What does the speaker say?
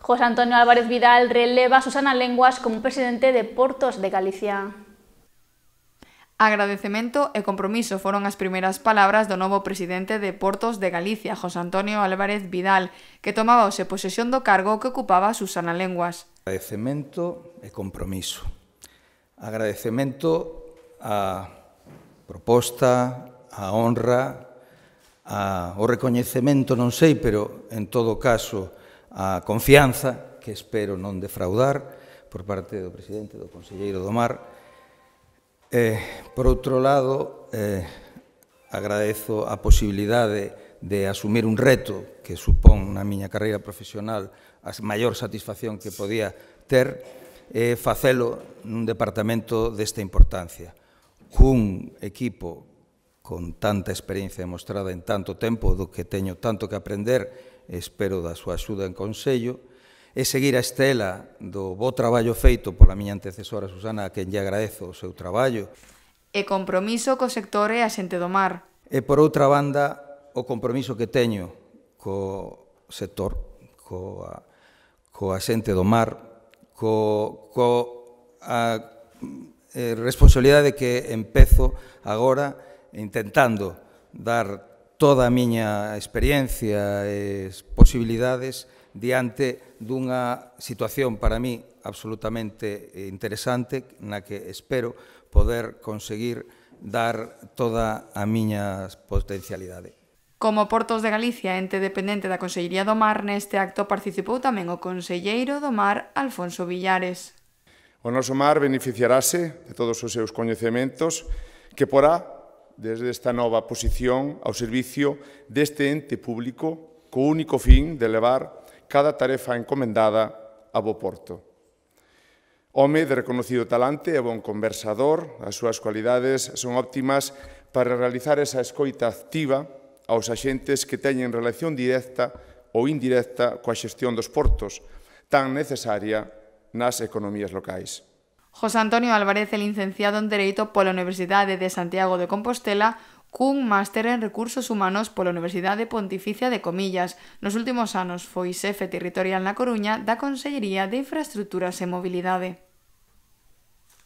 José Antonio Álvarez Vidal releva a Susana Lenguas como presidente de Portos de Galicia. Agradecemento e compromiso foron as primeiras palabras do novo presidente de Portos de Galicia, José Antonio Álvarez Vidal, que tomaba ose posesión do cargo que ocupaba Susana Lenguas. Agradecemento e compromiso. Agradecemento a proposta, a honra, a, o recoñecemento, non sei, pero en todo caso, a confianza que espero non defraudar por parte do presidente do Conselleiro do Mar. Eh, por outro lado, eh, agradezo a posibilidade de asumir un reto que supón na miña carreira profesional a maior satisfacción que podía ter e eh, facelo nun departamento desta importancia. Cun equipo con tanta experiencia demostrada en tanto tempo do que teño tanto que aprender espero da súa axuda en Consello, e seguir a estela do bo traballo feito pola miña antecesora Susana, a quen lle agradezo o seu traballo. E compromiso co sector e a xente do mar. E por outra banda, o compromiso que teño co sector, coa, coa xente do mar, co, co a eh, responsabilidade que empezo agora intentando dar toda a miña experiencia e posibilidades diante dunha situación para mí absolutamente interesante na que espero poder conseguir dar toda a miña potencialidade. Como Portos de Galicia, ente dependente da Consellería do Mar, neste acto participou tamén o Conselleiro do Mar, Alfonso Villares. O noso mar beneficiarase de todos os seus coñecementos que porá desde esta nova posición ao servicio deste ente público co único fin de levar cada tarefa encomendada a bo porto. Home de reconocido talante e bon conversador, as súas cualidades son óptimas para realizar esa escoita activa aos axentes que teñen relación directa ou indirecta coa xestión dos portos, tan necesaria nas economías locais. José Antonio Álvarez é licenciado en Dereito pola Universidade de Santiago de Compostela cun máster en Recursos Humanos pola Universidade Pontificia de Comillas. Nos últimos anos foi xefe territorial na Coruña da Consellería de Infraestructuras e Mobilidade.